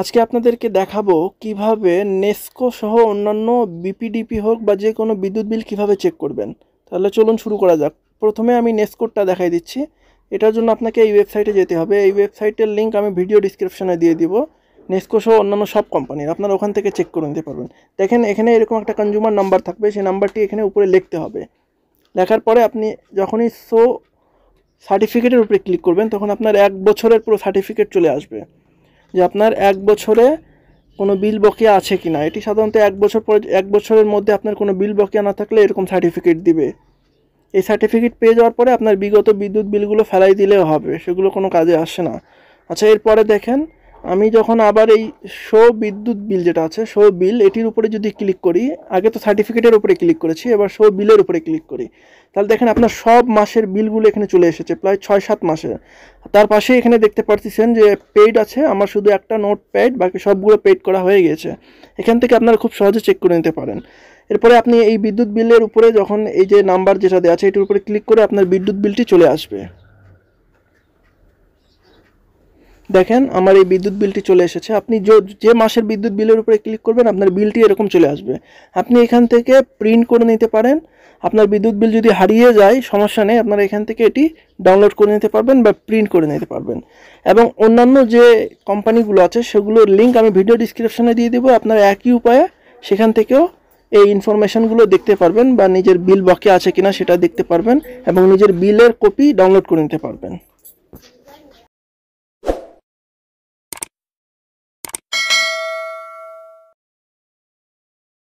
আজকে আপনাদেরকে দেখাবো কিভাবে নেস্কো সহ অন্যান্য বিপিডিপি হোক বা যে কোনো বিদ্যুৎ বিল কিভাবে চেক করবেন তাহলে চলুন শুরু করা যাক প্রথমে আমি নেস্কোডটা দেখাই দিচ্ছি এটার জন্য আপনাকে এই ওয়েবসাইটে যেতে হবে এই ওয়েবসাইটের লিঙ্ক আমি ভিডিও ডিসক্রিপশনে দিয়ে দিব নেস্কো সহ অন্যান্য সব কোম্পানির আপনারা ওখান থেকে চেক করে নিতে পারবেন দেখেন এখানে এরকম একটা কনজিউমার নাম্বার থাকবে সেই নাম্বারটি এখানে উপরে লিখতে হবে লেখার পরে আপনি যখনই সো সার্টিফিকেটের উপরে ক্লিক করবেন তখন আপনার এক বছরের পুরো সার্টিফিকেট চলে আসবে যে আপনার এক বছরে কোনো বিল বকেয়া আছে কি না এটি সাধারণত এক বছর পরে এক বছরের মধ্যে আপনার কোনো বিল বকেয়া না থাকলে এরকম সার্টিফিকেট দিবে এই সার্টিফিকেট পেয়ে যাওয়ার পরে আপনার বিগত বিদ্যুৎ বিলগুলো ফেলাই দিলেও হবে সেগুলো কোনো কাজে আসে না আচ্ছা এরপরে দেখেন আমি যখন আবার এই শো বিদ্যুৎ বিল যেটা আছে শো বিল এটির উপরে যদি ক্লিক করি আগে তো সার্টিফিকেটের উপরে ক্লিক করেছি এবার শো বিলের উপরে ক্লিক করি তাহলে দেখেন আপনার সব মাসের বিলগুলো এখানে চলে এসেছে প্রায় ছয় সাত মাসের তার পাশে এখানে দেখতে পারতেছেন যে পেইড আছে আমার শুধু একটা নোট পেড বাকি সবগুলো পেইড করা হয়ে গেছে এখান থেকে আপনারা খুব সহজে চেক করে নিতে পারেন এরপরে আপনি এই বিদ্যুৎ বিলের উপরে যখন এই যে নাম্বার যেটা দেওয়া আছে এটির উপরে ক্লিক করে আপনার বিদ্যুৎ বিলটি চলে আসবে দেখেন আমার এই বিদ্যুৎ বিলটি চলে এসেছে আপনি যে মাসের বিদ্যুৎ বিলের উপরে ক্লিক করবেন আপনার বিলটি এরকম চলে আসবে আপনি এখান থেকে প্রিন্ট করে নিতে পারেন আপনার বিদ্যুৎ বিল যদি হারিয়ে যায় সমস্যা নেই আপনারা এখান থেকে এটি ডাউনলোড করে নিতে পারবেন বা প্রিন্ট করে নিতে পারবেন এবং অন্যান্য যে কোম্পানিগুলো আছে সেগুলোর লিঙ্ক আমি ভিডিও ডিসক্রিপশানে দিয়ে দেবো আপনারা একই উপায়ে সেখান থেকেও এই ইনফরমেশানগুলো দেখতে পারবেন বা নিজের বিল বাকি আছে কিনা সেটা দেখতে পারবেন এবং নিজের বিলের কপি ডাউনলোড করে নিতে পারবেন